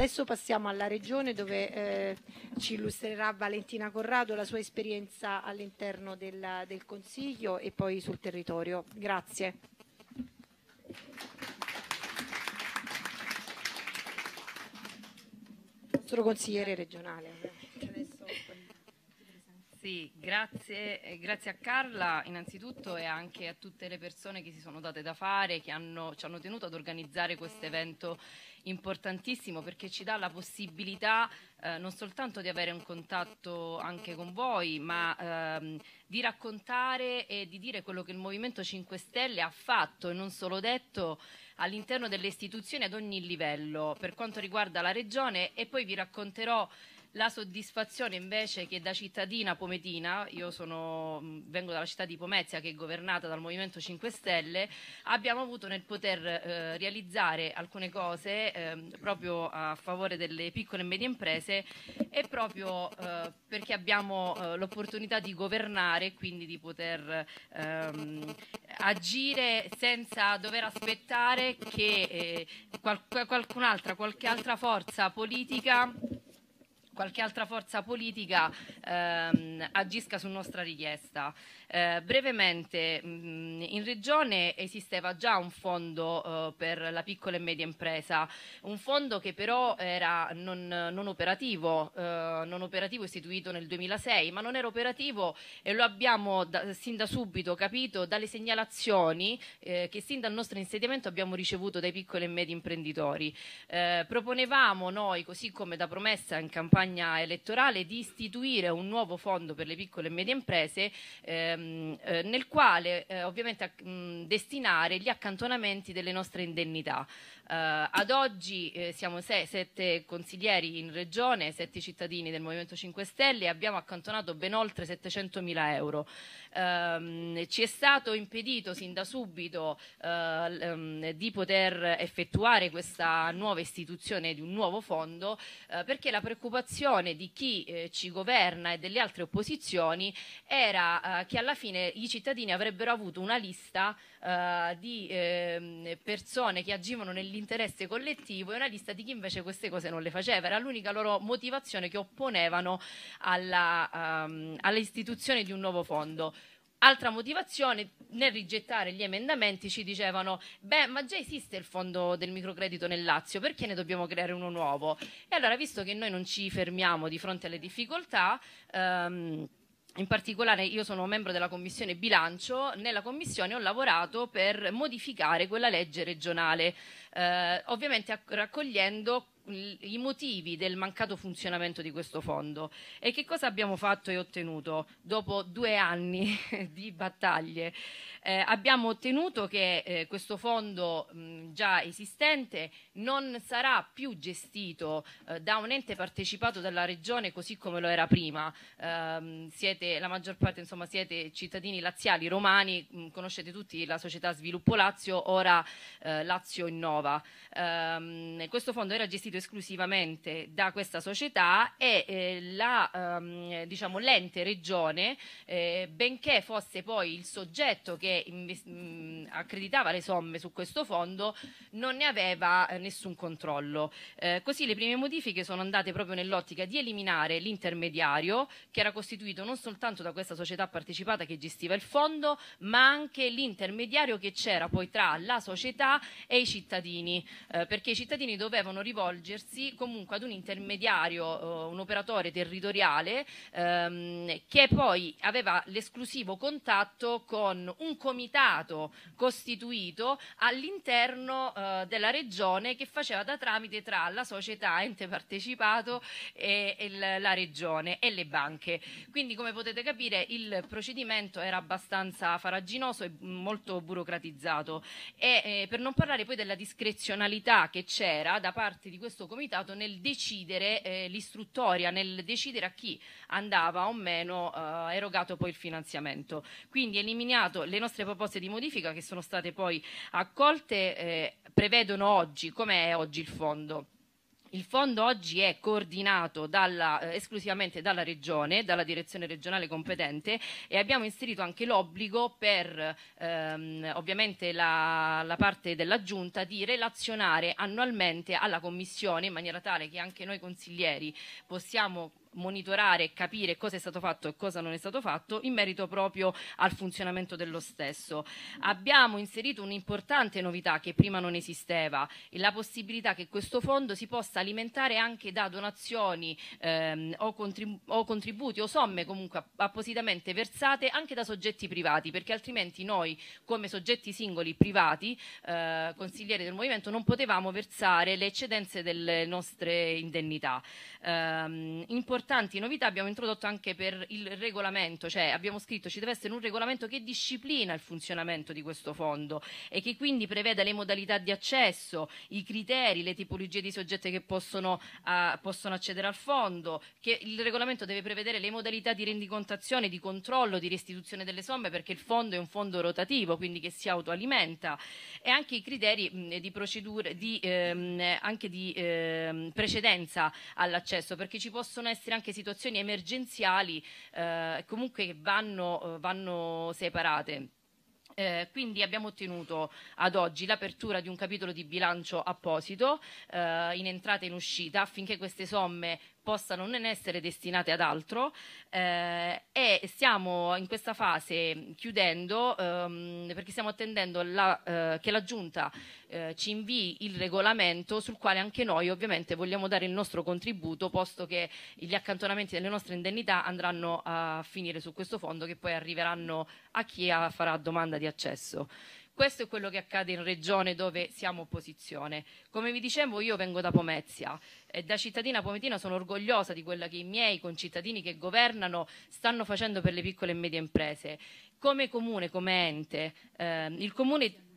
Adesso passiamo alla regione dove eh, ci illustrerà Valentina Corrado la sua esperienza all'interno del, del Consiglio e poi sul territorio. Grazie. Sono consigliere regionale qui, grazie, eh, grazie, a Carla innanzitutto e anche a tutte le persone che si sono date da fare, che hanno, ci hanno tenuto ad organizzare questo evento importantissimo perché ci dà la possibilità eh, non soltanto di avere un contatto anche con voi, ma ehm, di raccontare e di dire quello che il Movimento 5 Stelle ha fatto e non solo detto all'interno delle istituzioni ad ogni livello per quanto riguarda la regione e poi vi racconterò la soddisfazione invece che da cittadina pometina, io sono, mm, vengo dalla città di Pomezia che è governata dal Movimento 5 Stelle, abbiamo avuto nel poter eh, realizzare alcune cose eh, proprio a favore delle piccole e medie imprese e proprio eh, perché abbiamo eh, l'opportunità di governare e quindi di poter ehm, agire senza dover aspettare che eh, qual qualcun'altra, qualche altra forza politica qualche altra forza politica ehm, agisca su nostra richiesta. Eh, brevemente, mh, mm, in Regione esisteva già un fondo eh, per la piccola e media impresa, un fondo che però era non, non operativo, eh, non operativo istituito nel 2006, ma non era operativo e lo abbiamo da, sin da subito capito dalle segnalazioni eh, che sin dal nostro insediamento abbiamo ricevuto dai piccoli e medi imprenditori. Eh, proponevamo noi, così come da promessa in campagna campagna elettorale di istituire un nuovo fondo per le piccole e medie imprese ehm, eh, nel quale eh, ovviamente a, mh, destinare gli accantonamenti delle nostre indennità. Eh, ad oggi eh, siamo sei, sette consiglieri in regione, sette cittadini del Movimento 5 Stelle e abbiamo accantonato ben oltre 700 mila euro ehm, ci è stato impedito sin da subito eh, ehm, di poter effettuare questa nuova istituzione di un nuovo fondo eh, perché la preoccupazione di chi eh, ci governa e delle altre opposizioni era eh, che alla fine i cittadini avrebbero avuto una lista eh, di eh, persone che agivano nell'interesse collettivo e una lista di chi invece queste cose non le faceva. Era l'unica loro motivazione che opponevano alla, um, ehm, all'istituzione di un nuovo fondo. Altra motivazione, nel rigettare gli emendamenti ci dicevano, beh, ma già esiste il fondo del microcredito nel Lazio, perché ne dobbiamo creare uno nuovo? E allora, visto che noi non ci fermiamo di fronte alle difficoltà, ehm, in particolare io sono membro della Commissione Bilancio, nella Commissione ho lavorato per modificare quella legge regionale, eh, ovviamente raccogliendo i motivi del mancato funzionamento di questo fondo e che cosa abbiamo fatto e ottenuto dopo due anni di battaglie. Eh, abbiamo ottenuto che eh, questo fondo mh, già esistente non sarà più gestito eh, da un ente partecipato dalla regione così come lo era prima. Ehm, siete, la maggior parte insomma, siete cittadini laziali, romani, mh, conoscete tutti la società Sviluppo Lazio, ora eh, Lazio Innova. Ehm, questo fondo era gestito esclusivamente da questa società e eh, la, ehm, diciamo, l'ente regione, eh, benché fosse poi il soggetto che invest- mh, mm, accreditava le somme su questo fondo, non ne aveva eh, nessun controllo. Eh, così le prime modifiche sono andate proprio nell'ottica di eliminare l'intermediario, che era costituito non soltanto da questa società partecipata che gestiva il fondo, ma anche l'intermediario che c'era poi tra la società e i cittadini, eh, perché i cittadini dovevano rivolgersi rivolgersi comunque ad un intermediario, eh, un operatore territoriale ehm, che poi aveva l'esclusivo contatto con un comitato costituito all'interno eh, della regione che faceva da tramite tra la società ente partecipato e, e la regione e le banche. Quindi come potete capire il procedimento era abbastanza faraginoso e molto burocratizzato e eh, per non parlare poi della discrezionalità che c'era da parte di questo questo comitato nel decidere eh, l'istruttoria, nel decidere a chi andava o meno eh, erogato poi il finanziamento. Quindi eliminato le nostre proposte di modifica che sono state poi accolte, eh, prevedono oggi, come oggi il fondo. Il fondo oggi è coordinato dalla, eh, esclusivamente dalla regione, dalla direzione regionale competente e abbiamo inserito anche l'obbligo per ehm, ovviamente la, la, parte della giunta di relazionare annualmente alla commissione in maniera tale che anche noi consiglieri possiamo monitorare e capire cosa è stato fatto e cosa non è stato fatto in merito proprio al funzionamento dello stesso. Abbiamo inserito un'importante novità che prima non esisteva, la possibilità che questo fondo si possa alimentare anche da donazioni ehm, o, contribu o, contributi o somme comunque appositamente versate anche da soggetti privati, perché altrimenti noi come soggetti singoli privati, eh, consiglieri del movimento, non potevamo versare le eccedenze delle nostre indennità. Eh, importanti novità abbiamo introdotto anche per il regolamento, cioè abbiamo scritto ci deve essere un regolamento che disciplina il funzionamento di questo fondo e che quindi preveda le modalità di accesso, i criteri, le tipologie di soggetti che possono, uh, possono accedere al fondo, che il regolamento deve prevedere le modalità di rendicontazione, di controllo, di restituzione delle somme perché il fondo è un fondo rotativo, quindi che si autoalimenta e anche i criteri mh, di procedure, di, ehm, anche di ehm, precedenza all'accesso perché ci possono essere essere anche situazioni emergenziali eh, comunque che vanno, eh, vanno separate. Eh, quindi abbiamo ottenuto ad oggi l'apertura di un capitolo di bilancio apposito eh, in entrata e in uscita affinché queste somme possano non essere destinate ad altro eh, e stiamo in questa fase chiudendo ehm, perché stiamo attendendo la, eh, che la Giunta eh, ci invii il regolamento sul quale anche noi ovviamente vogliamo dare il nostro contributo posto che gli accantonamenti delle nostre indennità andranno a finire su questo fondo che poi arriveranno a chi farà domanda di accesso. Questo è quello che accade in regione dove siamo opposizione. Come vi dicevo, io vengo da Pomezia e da cittadina pometina sono orgogliosa di quella che i miei concittadini che governano stanno facendo per le piccole e medie imprese. Come comune, come ente, eh, il comune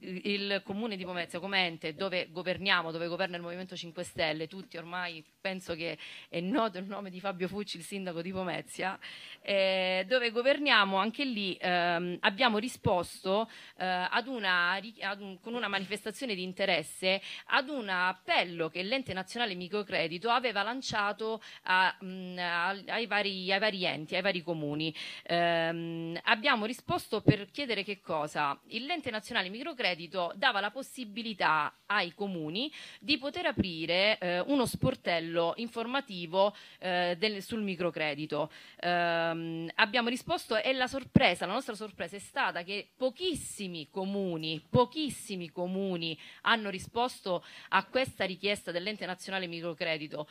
il comune di Pomezia come ente dove governiamo, dove governa il Movimento 5 Stelle, tutti ormai penso che è noto il nome di Fabio Fucci, il sindaco di Pomezia, eh, dove governiamo anche lì ehm, abbiamo risposto eh, ad una, ad un, con una manifestazione di interesse ad un appello che l'ente nazionale microcredito aveva lanciato a, mh, mm, ai, vari, ai, vari, enti, ai vari comuni. Eh, abbiamo risposto per chiedere che cosa? l'ente nazionale microcredito credito dava la possibilità ai comuni di poter aprire eh, uno sportello informativo eh, del, sul microcredito. Ehm, abbiamo risposto e la sorpresa, la nostra sorpresa è stata che pochissimi comuni, pochissimi comuni hanno risposto a questa richiesta dell'ente nazionale microcredito.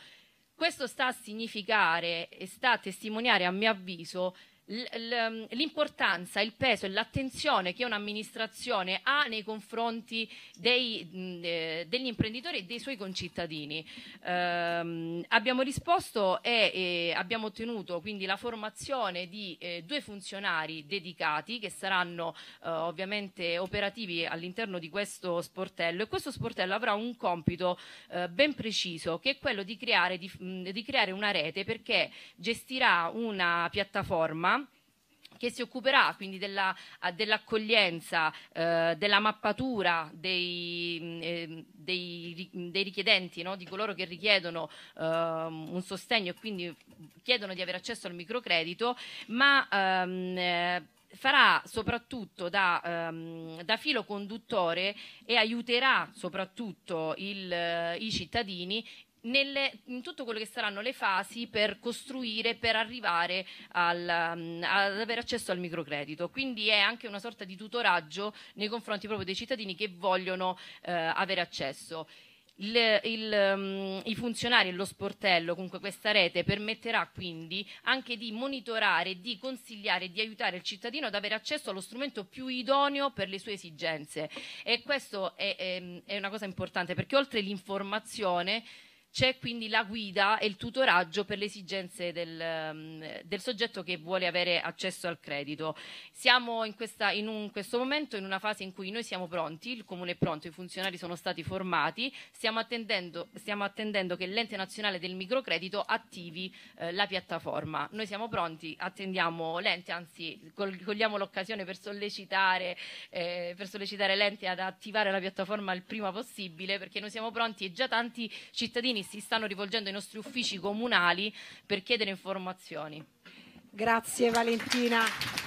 Questo sta a significare e sta a testimoniare, a mio avviso, l'importanza, il peso e l'attenzione che un'amministrazione ha nei confronti dei, eh, degli imprenditori e dei suoi concittadini. Eh, abbiamo risposto e eh, abbiamo ottenuto quindi la formazione di eh, due funzionari dedicati che saranno eh, ovviamente operativi all'interno di questo sportello e questo sportello avrà un compito ben preciso che è quello di creare, di, di creare una rete perché gestirà una piattaforma che si occuperà quindi della, dell'accoglienza, eh, della mappatura dei, eh, dei, dei richiedenti, no? di coloro che richiedono eh, un sostegno e quindi chiedono di avere accesso al microcredito, ma ehm, eh, farà soprattutto da, um, da, filo conduttore e aiuterà soprattutto il, eh, i cittadini nelle, in tutto quello che saranno le fasi per costruire, per arrivare al, mm, ad avere accesso al microcredito. Quindi è anche una sorta di tutoraggio nei confronti proprio dei cittadini che vogliono eh, avere accesso. Il, il, um, I funzionari e lo sportello, comunque questa rete, permetterà quindi anche di monitorare, di consigliare, di aiutare il cittadino ad avere accesso allo strumento più idoneo per le sue esigenze. E questo è, è, ehm, è una cosa importante perché oltre all'informazione c'è quindi la guida e il tutoraggio per le esigenze del, mm, del soggetto che vuole avere accesso al credito. Siamo in, questa, in un, questo momento in una fase in cui noi siamo pronti, il Comune è pronto, i funzionari sono stati formati, stiamo attendendo, stiamo attendendo che l'ente nazionale del microcredito attivi eh, la piattaforma. Noi siamo pronti, attendiamo l'ente, anzi cogliamo l'occasione per sollecitare, eh, per sollecitare l'ente ad attivare la piattaforma il prima possibile perché noi siamo pronti e già tanti cittadini si stanno rivolgendo ai nostri uffici comunali per chiedere informazioni. Grazie Valentina.